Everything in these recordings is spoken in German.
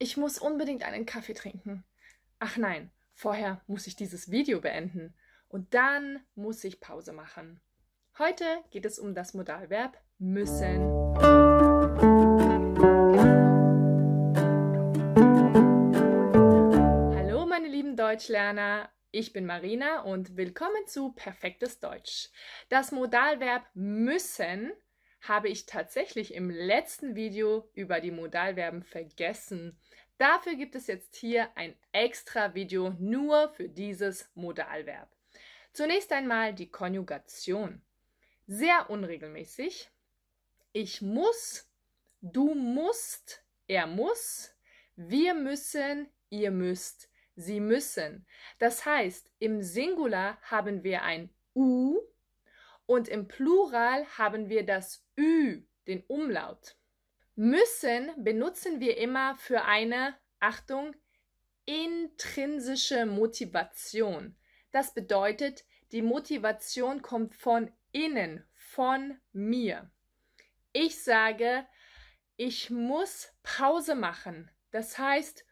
Ich muss unbedingt einen Kaffee trinken. Ach nein, vorher muss ich dieses Video beenden und dann muss ich Pause machen. Heute geht es um das Modalverb müssen. Hallo meine lieben Deutschlerner, ich bin Marina und willkommen zu Perfektes Deutsch. Das Modalverb müssen habe ich tatsächlich im letzten Video über die Modalverben vergessen. Dafür gibt es jetzt hier ein extra Video nur für dieses Modalverb. Zunächst einmal die Konjugation. Sehr unregelmäßig. Ich muss, du musst, er muss, wir müssen, ihr müsst, sie müssen. Das heißt, im Singular haben wir ein U und im Plural haben wir das Ü, den Umlaut. Müssen benutzen wir immer für eine, Achtung, intrinsische Motivation. Das bedeutet, die Motivation kommt von innen, von mir. Ich sage, ich muss Pause machen. Das heißt,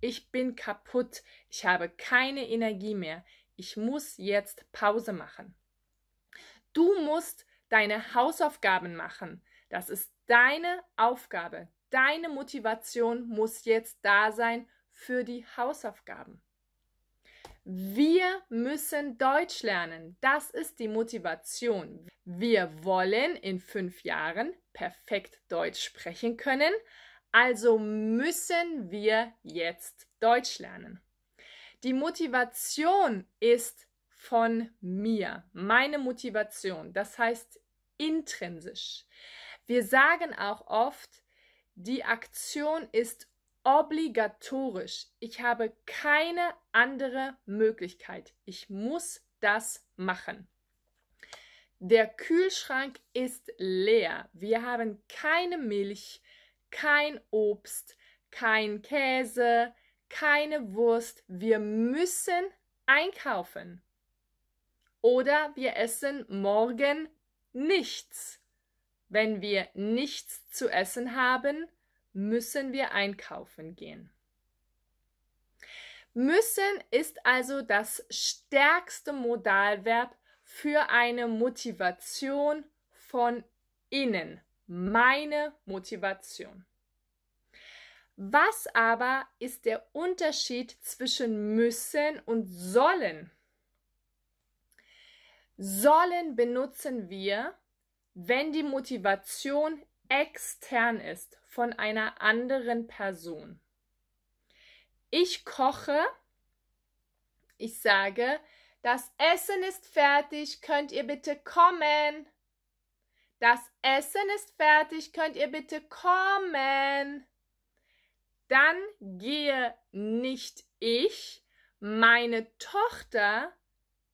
ich bin kaputt, ich habe keine Energie mehr, ich muss jetzt Pause machen. Du musst deine Hausaufgaben machen. Das ist deine Aufgabe. Deine Motivation muss jetzt da sein für die Hausaufgaben. Wir müssen Deutsch lernen. Das ist die Motivation. Wir wollen in fünf Jahren perfekt Deutsch sprechen können. Also müssen wir jetzt Deutsch lernen. Die Motivation ist von mir, meine Motivation, das heißt intrinsisch. Wir sagen auch oft, die Aktion ist obligatorisch. Ich habe keine andere Möglichkeit. Ich muss das machen. Der Kühlschrank ist leer. Wir haben keine Milch, kein Obst, kein Käse, keine Wurst. Wir müssen einkaufen. Oder wir essen morgen nichts. Wenn wir nichts zu essen haben, müssen wir einkaufen gehen. Müssen ist also das stärkste Modalverb für eine Motivation von innen. Meine Motivation. Was aber ist der Unterschied zwischen müssen und sollen? Sollen benutzen wir, wenn die Motivation extern ist von einer anderen Person. Ich koche, ich sage, das Essen ist fertig, könnt ihr bitte kommen. Das Essen ist fertig, könnt ihr bitte kommen. Dann gehe nicht ich, meine Tochter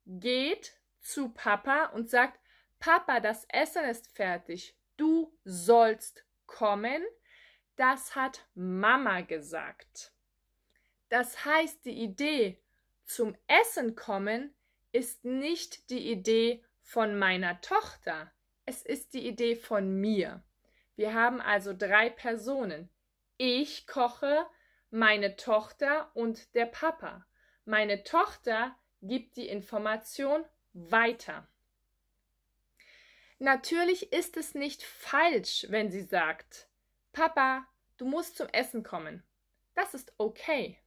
geht zu Papa und sagt, Papa, das Essen ist fertig. Du sollst kommen. Das hat Mama gesagt. Das heißt, die Idee zum Essen kommen ist nicht die Idee von meiner Tochter. Es ist die Idee von mir. Wir haben also drei Personen. Ich koche, meine Tochter und der Papa. Meine Tochter gibt die Information weiter. Natürlich ist es nicht falsch, wenn sie sagt, Papa, du musst zum Essen kommen. Das ist okay.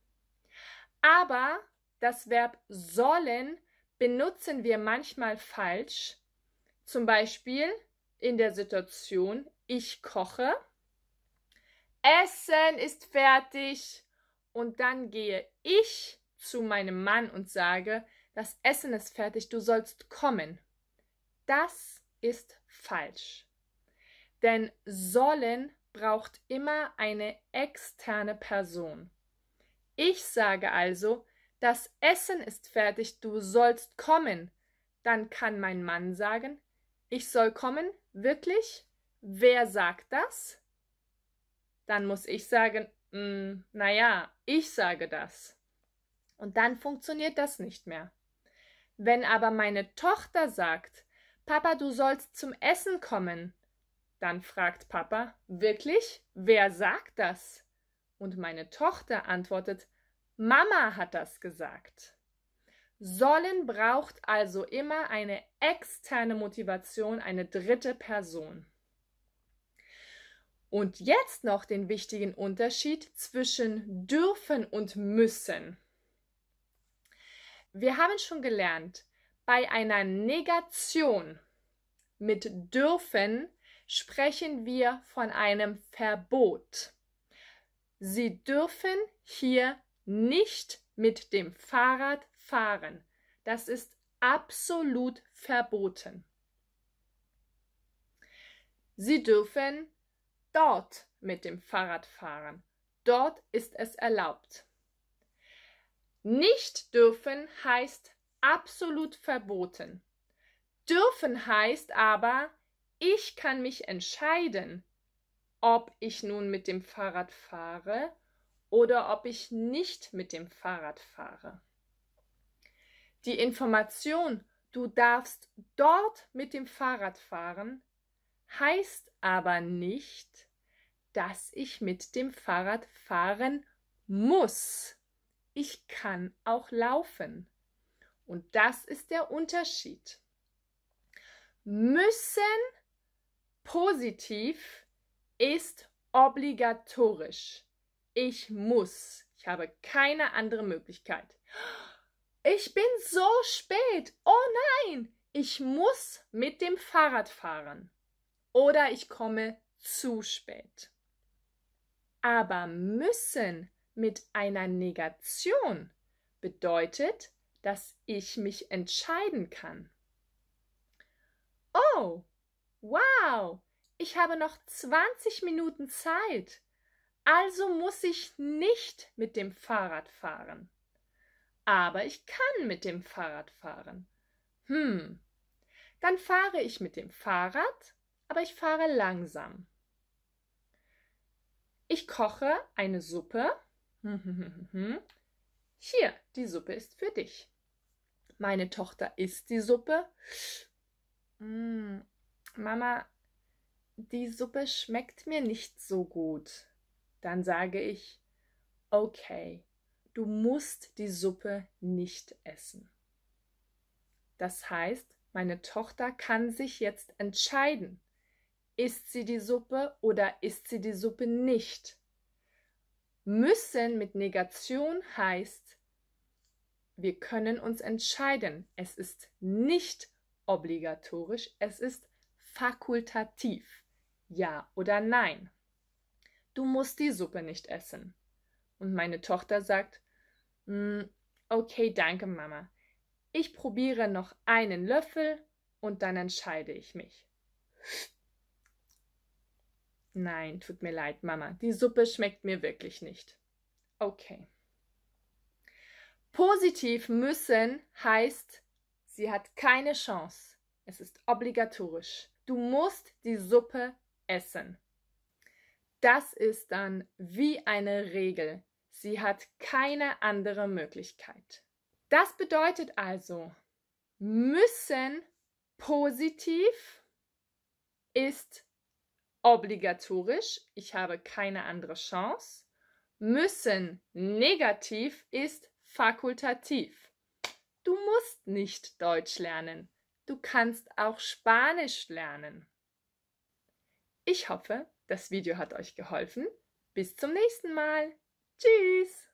Aber das Verb sollen benutzen wir manchmal falsch. Zum Beispiel in der Situation, ich koche, Essen ist fertig und dann gehe ich zu meinem Mann und sage, das Essen ist fertig, du sollst kommen. Das ist falsch. Denn sollen braucht immer eine externe Person. Ich sage also, das Essen ist fertig, du sollst kommen. Dann kann mein Mann sagen, ich soll kommen, wirklich? Wer sagt das? Dann muss ich sagen, mm, naja, ich sage das. Und dann funktioniert das nicht mehr. Wenn aber meine Tochter sagt, Papa, du sollst zum Essen kommen. Dann fragt Papa, wirklich? Wer sagt das? Und meine Tochter antwortet, Mama hat das gesagt. Sollen braucht also immer eine externe Motivation, eine dritte Person. Und jetzt noch den wichtigen Unterschied zwischen dürfen und müssen. Wir haben schon gelernt, bei einer Negation mit dürfen sprechen wir von einem Verbot. Sie dürfen hier nicht mit dem Fahrrad fahren. Das ist absolut verboten. Sie dürfen dort mit dem Fahrrad fahren. Dort ist es erlaubt. Nicht dürfen heißt absolut verboten. Dürfen heißt aber, ich kann mich entscheiden, ob ich nun mit dem Fahrrad fahre oder ob ich nicht mit dem Fahrrad fahre. Die Information, du darfst dort mit dem Fahrrad fahren, heißt aber nicht, dass ich mit dem Fahrrad fahren muss. Ich kann auch laufen. Und das ist der Unterschied. Müssen positiv ist obligatorisch. Ich muss. Ich habe keine andere Möglichkeit. Ich bin so spät. Oh nein, ich muss mit dem Fahrrad fahren. Oder ich komme zu spät. Aber müssen mit einer Negation bedeutet, dass ich mich entscheiden kann. Oh, wow, ich habe noch 20 Minuten Zeit. Also muss ich nicht mit dem Fahrrad fahren. Aber ich kann mit dem Fahrrad fahren. Hm, dann fahre ich mit dem Fahrrad, aber ich fahre langsam. Ich koche eine Suppe. Hm, hm, hm, hier, die Suppe ist für dich. Meine Tochter isst die Suppe. Mm, Mama, die Suppe schmeckt mir nicht so gut. Dann sage ich, okay, du musst die Suppe nicht essen. Das heißt, meine Tochter kann sich jetzt entscheiden, isst sie die Suppe oder isst sie die Suppe nicht. Müssen mit Negation heißt, wir können uns entscheiden. Es ist nicht obligatorisch, es ist fakultativ. Ja oder nein. Du musst die Suppe nicht essen. Und meine Tochter sagt, mm, okay, danke Mama. Ich probiere noch einen Löffel und dann entscheide ich mich. Nein, tut mir leid, Mama, die Suppe schmeckt mir wirklich nicht. Okay. Positiv müssen heißt, sie hat keine Chance. Es ist obligatorisch. Du musst die Suppe essen. Das ist dann wie eine Regel. Sie hat keine andere Möglichkeit. Das bedeutet also, müssen positiv ist obligatorisch, ich habe keine andere Chance. Müssen negativ ist fakultativ. Du musst nicht Deutsch lernen, du kannst auch Spanisch lernen. Ich hoffe, das Video hat euch geholfen. Bis zum nächsten Mal. Tschüss!